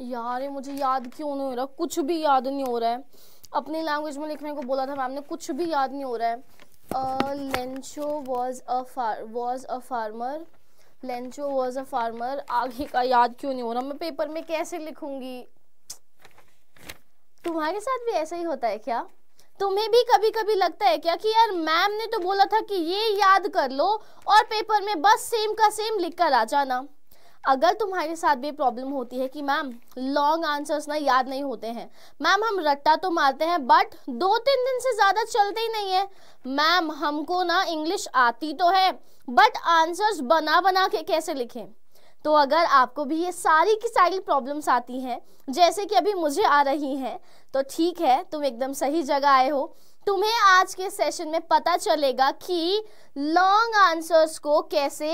यार ये मुझे याद क्यों नहीं हो रहा कुछ भी याद नहीं हो रहा है अपनी लैंग्वेज में लिखने को बोला था मैम ने कुछ भी याद नहीं हो रहा है Lencho was a far was a farmer Lencho was a farmer आगे का याद क्यों नहीं हो रहा मैं पेपर में कैसे लिखूंगी तुम्हारे साथ भी ऐसा ही होता है क्या तुम्हें भी कभी कभी लगता है क्या कि यार मैम ने तो बोला था कि ये याद कर लो और पेपर में बस सेम का सेम लिख कर आ जाना अगर तुम्हारे साथ भी प्रॉब्लम होती है कि मैम लॉन्ग आंसर्स ना याद नहीं होते हैं मैम हम रट्टा तो मारते हैं बट दो तीन दिन से ज़्यादा चलते ही नहीं है मैम हमको ना इंग्लिश आती तो है बट आंसर्स बना बना के कैसे लिखें तो अगर आपको भी ये सारी की सारी प्रॉब्लम्स आती हैं जैसे कि अभी मुझे आ रही हैं तो ठीक है तुम एकदम सही जगह आए हो तुम्हें आज के सेशन में पता चलेगा कि लॉन्ग आंसर्स को कैसे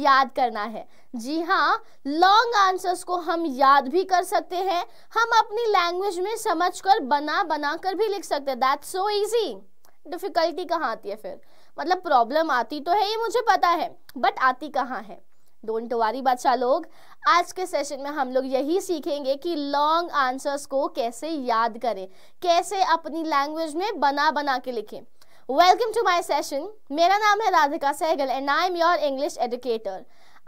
याद करना है जी हाँ लॉन्ग आंसर्स को हम याद भी कर सकते हैं हम अपनी लैंग्वेज में समझकर बना बना कर भी लिख सकते हैं दैट्स सो इजी डिफिकल्टी कहाँ आती है फिर मतलब प्रॉब्लम आती तो है ये मुझे पता है बट आती कहाँ है डोंट वारी बच्चा लोग आज के सेशन में हम लोग यही सीखेंगे कि लॉन्ग आंसर्स को कैसे याद करें कैसे अपनी लैंग्वेज में बना बना के लिखें वेलकम टू माई सेशन मेरा नाम है Radhika Sehgal and I am your English educator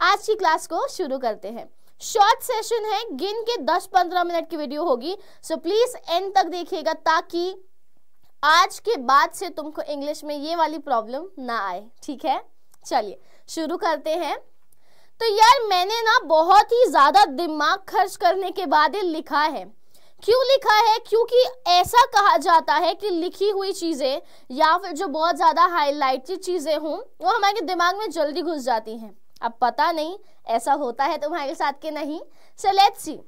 आज की क्लास को शुरू करते हैं शॉर्ट सेशन है गिन के 10-15 मिनट की वीडियो होगी सो प्लीज एंड तक देखिएगा ताकि आज के बाद से तुमको इंग्लिश में ये वाली प्रॉब्लम ना आए ठीक है चलिए शुरू करते हैं तो यार मैंने ना बहुत ही ज़्यादा दिमाग खर्च करने के बाद लिखा है क्यों लिखा है क्योंकि ऐसा कहा जाता है कि लिखी हुई चीज़ें या फिर जो बहुत ज़्यादा हाईलाइटेड चीज़ें हों वो हमारे दिमाग में जल्दी घुस जाती हैं अब पता नहीं ऐसा होता है तुम्हारे साथ के नहीं सो लेट्स सी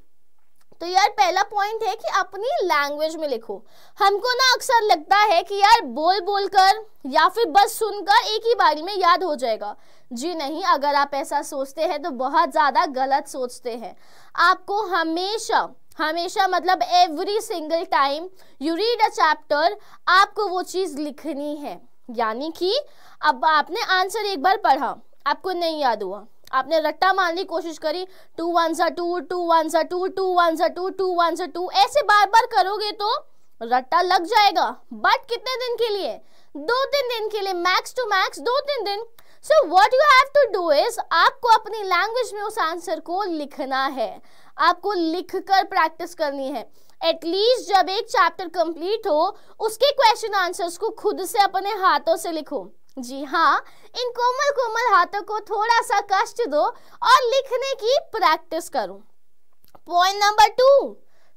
तो यार पहला पॉइंट है कि अपनी लैंग्वेज में लिखो हमको ना अक्सर लगता है कि यार बोल बोल कर या फिर बस सुनकर एक ही बारी में याद हो जाएगा जी नहीं अगर आप ऐसा सोचते हैं तो बहुत ज़्यादा गलत सोचते हैं आपको हमेशा हमेशा मतलब every single time you read a chapter आपको वो चीज़ लिखनी है यानी कि अब आपने आंसर एक बार पढ़ा आपको नहीं याद हुआ आपने रट्टा मारने की कोशिश करी टू वन सा टू टू वन सा टू टू वन सा टू टू वन सा टू ऐसे बार बार करोगे तो रट्टा लग जाएगा बट कितने दिन के लिए दो तीन दिन के लिए मैक्स टू मैक्स दो तीन दिन so what you have to do is आपको अपनी लैंग्वेज में उस आंसर को लिखना है आपको लिख कर प्रैक्टिस करनी है एटलीस्ट जब एक चैप्टर कंप्लीट हो उसके क्वेश्चन आंसर्स को खुद से अपने हाथों से लिखो जी हाँ इन कोमल कोमल हाथों को थोड़ा सा कष्ट दो और लिखने की प्रैक्टिस करो पॉइंट नंबर टू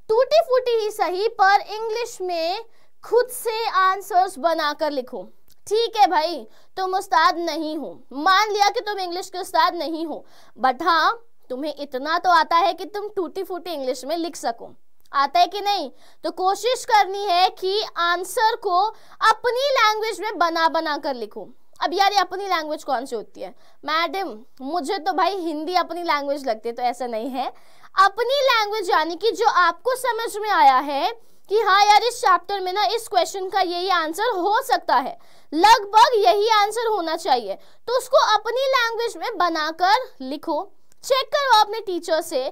टूटी फूटी ही सही पर इंग्लिश में खुद से आंसर्स बनाकर लिखो ठीक है भाई तुम उस्ताद नहीं हो मान लिया कि तुम इंग्लिश के उस्ताद नहीं हो बट हाँ तुम्हें इतना तो आता है कि तुम टूटी फूटी इंग्लिश में लिख सको आता है कि नहीं तो कोशिश करनी है कि आंसर को अपनी लैंग्वेज में बना बना कर लिखो अब यार ये अपनी लैंग्वेज कौन सी होती है मैडम मुझे तो भाई हिंदी अपनी लैंग्वेज लगती है तो ऐसा नहीं है अपनी लैंग्वेज यानी कि जो आपको समझ में आया है कि हाँ यार इस चैप्टर में ना इस क्वेश्चन का यही आंसर हो सकता है लगभग यही आंसर होना चाहिए तो उसको अपनी लैंग्वेज में बनाकर लिखो चेक करो अपने टीचर से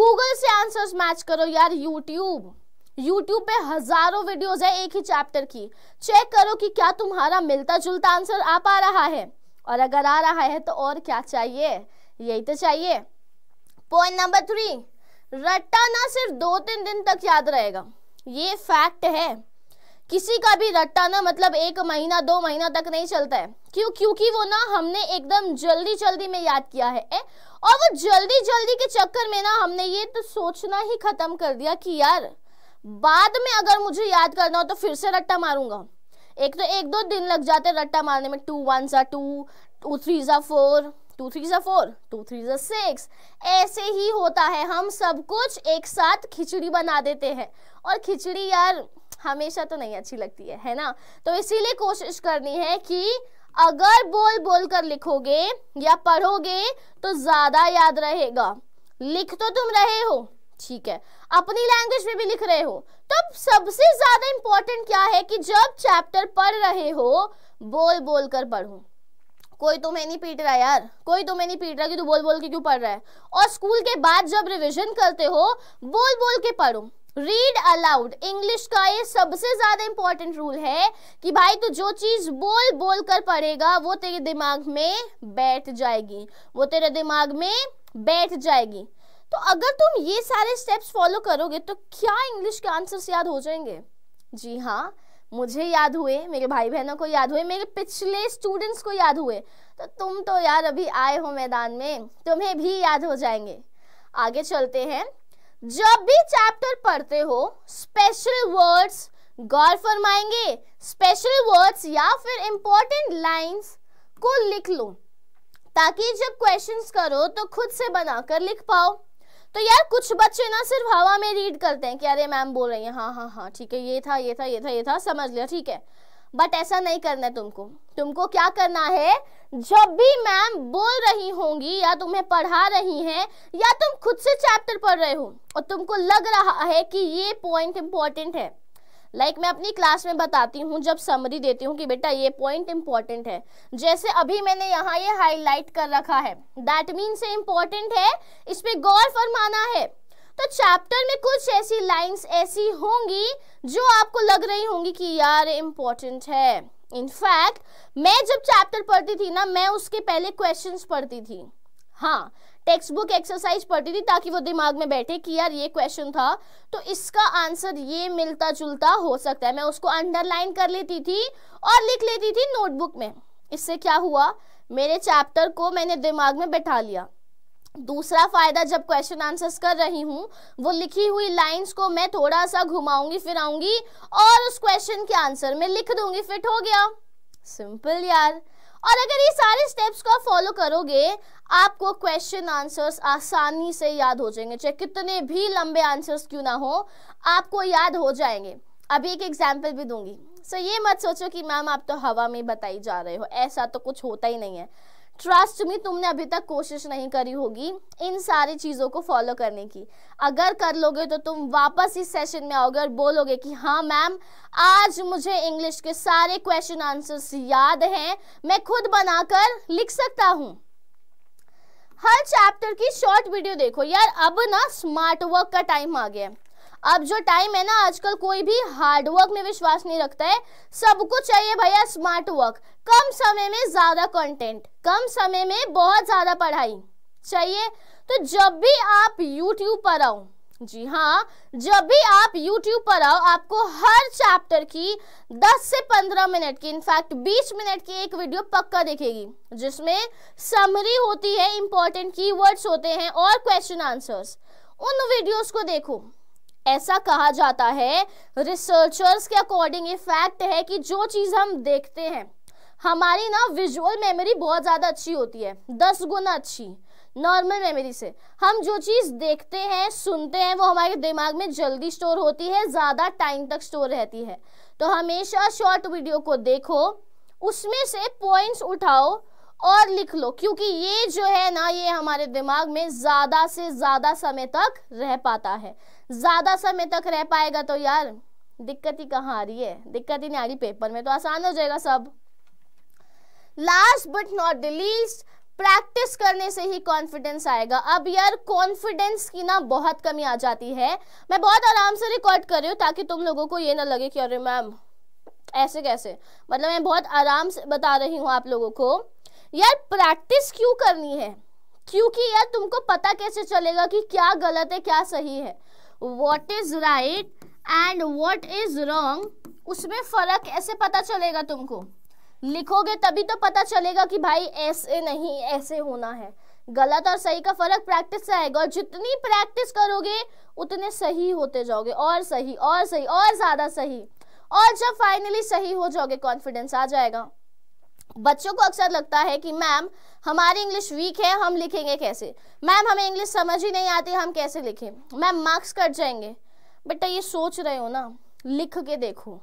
गूगल से आंसर्स मैच करो यार यूट्यूब यूट्यूब पे हजारों वीडियोस है एक ही चैप्टर की चेक करो कि क्या तुम्हारा मिलता जुलता आंसर आ पा रहा है और अगर आ रहा है तो और क्या चाहिए यही तो चाहिए पॉइंट नंबर थ्री रट्टा ना सिर्फ दो तीन दिन तक याद रहेगा ये फैक्ट है किसी का भी रट्टा ना मतलब एक महीना दो महीना तक नहीं चलता है क्यों क्योंकि वो ना हमने एकदम जल्दी जल्दी में याद किया है ए? और वो जल्दी जल्दी के चक्कर में ना हमने ये तो सोचना ही खत्म कर दिया कि यार बाद में अगर मुझे याद करना हो तो फिर से रट्टा मारूंगा एक तो एक दो दिन लग जाते रट्टा मारने में टू वन सा टू टू थ्री सा फोर टू थ्री सा फोर टू थ्री सा सिक्स ऐसे ही होता है हम सब कुछ एक साथ खिचड़ी बना देते हैं और खिचड़ी यार हमेशा तो नहीं अच्छी लगती है है ना तो इसीलिए कोशिश करनी है कि अगर बोल बोल कर लिखोगे या पढ़ोगे तो ज़्यादा याद रहेगा लिख तो तुम रहे हो ठीक है अपनी लैंग्वेज में भी लिख रहे हो तो सबसे ज्यादा इंपॉर्टेंट क्या है कि जब चैप्टर पढ़ रहे हो बोल बोल कर पढ़ो कोई तुम्हें नहीं पीट रहा यार कोई तुम्हें नहीं पीट रहा कि तू बोल बोल के क्यों पढ़ रहा है और स्कूल के बाद जब रिविजन करते हो बोल बोल के पढ़ो रीड अलाउड इंग्लिश का ये सबसे ज्यादा इंपॉर्टेंट रूल है कि भाई तू जो चीज बोल बोल कर पढ़ेगा वो तेरे दिमाग में बैठ जाएगी वो तेरे दिमाग में बैठ जाएगी तो अगर तुम ये सारे स्टेप्स फॉलो करोगे तो क्या इंग्लिश के आंसर्स याद हो जाएंगे जी हाँ मुझे याद हुए मेरे भाई बहनों को याद हुए मेरे पिछले स्टूडेंट्स को याद हुए तो तुम तो यार अभी आए हो मैदान में तुम्हें भी याद हो जाएंगे आगे चलते हैं जब भी चैप्टर पढ़ते हो स्पेशल वर्ड्स गौर फरमाएंगे स्पेशल वर्ड्स या फिर इम्पोर्टेंट लाइंस को लिख लो ताकि जब क्वेश्चंस करो तो खुद से बनाकर लिख पाओ तो यार कुछ बच्चे ना सिर्फ हवा में रीड करते हैं कि अरे मैम बोल रही है हाँ हाँ हाँ ठीक है ये था ये था ये था ये था समझ लिया ठीक है बट ऐसा नहीं करना है तुमको तुमको क्या करना है जब भी मैम बोल रही होंगी या तुम्हें पढ़ा रही हैं या तुम खुद से चैप्टर पढ़ रहे हो और तुमको लग रहा है कि ये पॉइंट इंपॉर्टेंट है लाइक like मैं अपनी क्लास में बताती हूँ जब समरी देती हूँ कि बेटा ये पॉइंट इंपॉर्टेंट है जैसे अभी मैंने यहाँ ये हाईलाइट कर रखा है दैट मीन से इम्पॉर्टेंट है इस पर गौर फरमाना है तो चैप्टर में कुछ ऐसी लाइंस ऐसी होंगी जो आपको लग रही होंगी कि यार इम्पोर्टेंट है इनफैक्ट मैं जब चैप्टर पढ़ती थी ना मैं उसके पहले क्वेश्चंस पढ़ती थी हाँ टेक्स्ट बुक एक्सरसाइज पढ़ती थी ताकि वो दिमाग में बैठे कि यार ये क्वेश्चन था तो इसका आंसर ये मिलता जुलता हो सकता है मैं उसको अंडरलाइन कर लेती थी और लिख लेती थी नोटबुक में इससे क्या हुआ मेरे चैप्टर को मैंने दिमाग में बैठा लिया दूसरा फायदा जब क्वेश्चन आंसर्स कर रही हूँ वो लिखी हुई लाइंस को मैं थोड़ा सा घुमाऊंगी फिराऊंगी और उस क्वेश्चन के आंसर में लिख दूंगी फिट हो गया सिंपल यार और अगर ये सारे स्टेप्स को फॉलो करोगे आपको क्वेश्चन आंसर्स आसानी से याद हो जाएंगे चाहे कितने भी लंबे आंसर्स क्यों ना हो आपको याद हो जाएंगे अभी एक एग्जाम्पल भी दूंगी सो ये मत सोचो कि मैम आप तो हवा में बताई जा रहे हो ऐसा तो कुछ होता ही नहीं है ट्रस्ट में तुमने अभी तक कोशिश नहीं करी होगी इन सारी चीज़ों को फॉलो करने की अगर कर लोगे तो तुम वापस इस सेशन में आओगे और बोलोगे कि हाँ मैम आज मुझे इंग्लिश के सारे क्वेश्चन आंसर्स याद हैं मैं खुद बनाकर लिख सकता हूँ हर चैप्टर की शॉर्ट वीडियो देखो यार अब ना स्मार्ट वर्क का टाइम आ गया है अब जो टाइम है ना आजकल कोई भी हार्ड वर्क में विश्वास नहीं रखता है सबको चाहिए भैया स्मार्ट वर्क कम समय में ज़्यादा कंटेंट कम समय में बहुत ज़्यादा पढ़ाई चाहिए तो जब भी आप यूट्यूब पर आओ जी हाँ जब भी आप YouTube पर आओ आपको हर चैप्टर की 10 से 15 मिनट की इनफैक्ट 20 मिनट की एक वीडियो पक्का दिखेगी जिसमें समरी होती है इंपॉर्टेंट कीवर्ड्स होते हैं और क्वेश्चन आंसर्स उन वीडियोस को देखो ऐसा कहा जाता है रिसर्चर्स के अकॉर्डिंग ये फैक्ट है कि जो चीज़ हम देखते हैं हमारी ना विजुअल मेमोरी बहुत ज़्यादा अच्छी होती है दस गुना अच्छी नॉर्मल मेमोरी से हम जो चीज़ देखते हैं सुनते हैं वो हमारे दिमाग में जल्दी स्टोर होती है ज़्यादा टाइम तक स्टोर रहती है तो हमेशा शॉर्ट वीडियो को देखो उसमें से पॉइंट्स उठाओ और लिख लो क्योंकि ये जो है ना ये हमारे दिमाग में ज़्यादा से ज़्यादा समय तक रह पाता है ज़्यादा समय तक रह पाएगा तो यार दिक्कत ही कहाँ आ रही है दिक्कत ही नहीं आ रही पेपर में तो आसान हो जाएगा सब last but not the least practice करने से ही कॉन्फिडेंस आएगा अब यार कॉन्फिडेंस की ना बहुत कमी आ जाती है मैं बहुत आराम से रिकॉर्ड कर रही हूँ ताकि तुम लोगों को ये ना लगे कि अरे मैम ऐसे कैसे मतलब मैं बहुत आराम से बता रही हूँ आप लोगों को यार प्रैक्टिस क्यों करनी है क्योंकि यार तुमको पता कैसे चलेगा कि क्या गलत है क्या सही है what is right and what is wrong उसमें फर्क ऐसे पता चलेगा तुमको लिखोगे तभी तो पता चलेगा कि भाई ऐसे नहीं ऐसे होना है गलत और सही का फर्क प्रैक्टिस से आएगा और जितनी प्रैक्टिस करोगे उतने सही होते जाओगे और सही और सही और ज़्यादा सही और जब फाइनली सही हो जाओगे कॉन्फिडेंस आ जाएगा बच्चों को अक्सर लगता है कि मैम हमारी इंग्लिश वीक है हम लिखेंगे कैसे मैम हमें इंग्लिश समझ ही नहीं आती हम कैसे लिखें मैम मार्क्स कट जाएंगे बेटा ये सोच रहे हो ना लिख के देखो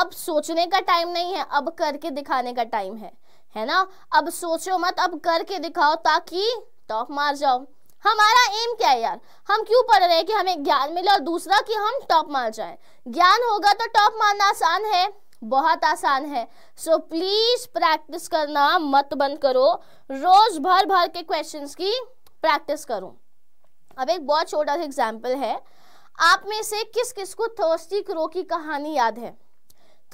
अब सोचने का टाइम नहीं है अब करके दिखाने का टाइम है है ना अब सोचो मत अब करके दिखाओ ताकि टॉप मार जाओ हमारा एम क्या है यार हम क्यों पढ़ रहे हैं कि हमें ज्ञान मिले और दूसरा कि हम टॉप मार जाए ज्ञान होगा तो टॉप मारना आसान है बहुत आसान है सो प्लीज प्रैक्टिस करना मत बंद करो रोज भर भर के क्वेश्चंस की प्रैक्टिस करो अब एक बहुत छोटा सा एग्जाम्पल है आप में से किस किस को थर्स्टी क्रो की कहानी याद है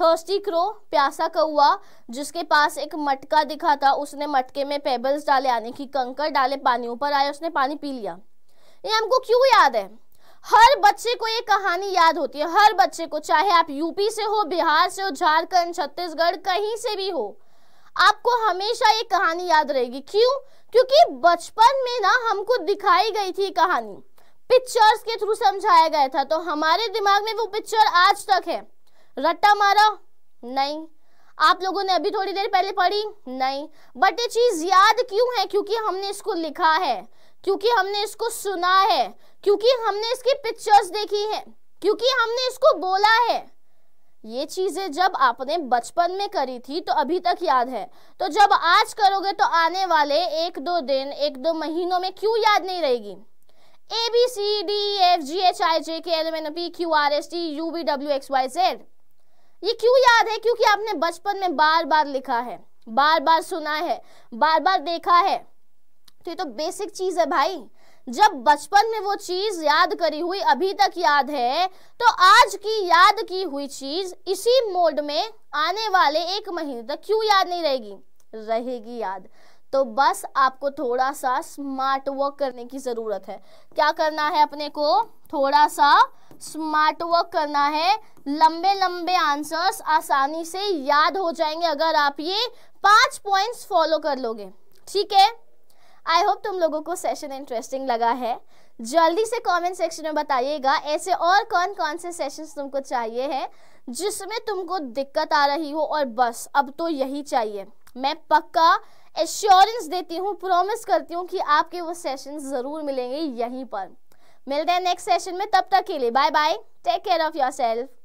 थर्स्टी क्रो प्यासा कौआ जिसके पास एक मटका दिखा था उसने मटके में पेबल्स डाले यानी कि कंकर डाले पानी ऊपर आया उसने पानी पी लिया ये हमको क्यों याद है हर बच्चे को ये कहानी याद होती है हर बच्चे को चाहे आप यूपी से हो बिहार से हो झारखंड छत्तीसगढ़ कहीं से भी हो आपको हमेशा ये कहानी याद रहेगी क्यों क्योंकि बचपन में ना हमको दिखाई गई थी कहानी पिक्चर्स के थ्रू समझाया गया था तो हमारे दिमाग में वो पिक्चर आज तक है रट्टा मारा नहीं आप लोगों ने अभी थोड़ी देर पहले पढ़ी नहीं बट ये चीज़ याद क्यों है क्योंकि हमने इसको लिखा है क्योंकि हमने इसको सुना है क्योंकि हमने इसकी पिक्चर्स देखी है क्योंकि हमने इसको बोला है ये चीज़ें जब आपने बचपन में करी थी तो अभी तक याद है तो जब आज करोगे तो आने वाले एक दो दिन एक दो महीनों में क्यों याद नहीं रहेगी A B C D F G H I J K L N P Q R S T U B W X Y Z ये क्यों याद है क्योंकि आपने बचपन में बार बार लिखा है बार बार सुना है बार बार देखा है तो ये तो बेसिक चीज है भाई जब बचपन में वो चीज याद करी हुई अभी तक याद है तो आज की याद की हुई चीज इसी मोड में आने वाले एक महीने तक क्यों याद नहीं रहेगी रहेगी याद तो बस आपको थोड़ा सा स्मार्ट वर्क करने की ज़रूरत है क्या करना है अपने को थोड़ा सा स्मार्ट वर्क करना है लंबे लंबे आंसर्स आसानी से याद हो जाएंगे अगर आप ये पांच पॉइंट्स फॉलो कर लोगे ठीक है आई होप तुम लोगों को सेशन इंटरेस्टिंग लगा है जल्दी से कमेंट सेक्शन में बताइएगा ऐसे और कौन कौन से सेशंस तुमको चाहिए हैं जिसमें तुमको दिक्कत आ रही हो और बस अब तो यही चाहिए मैं पक्का एश्योरेंस देती हूँ प्रॉमिस करती हूँ कि आपके वो सेशन ज़रूर मिलेंगे यहीं पर मिलते हैं नेक्स्ट सेशन में तब तक के लिए bye bye take care of your self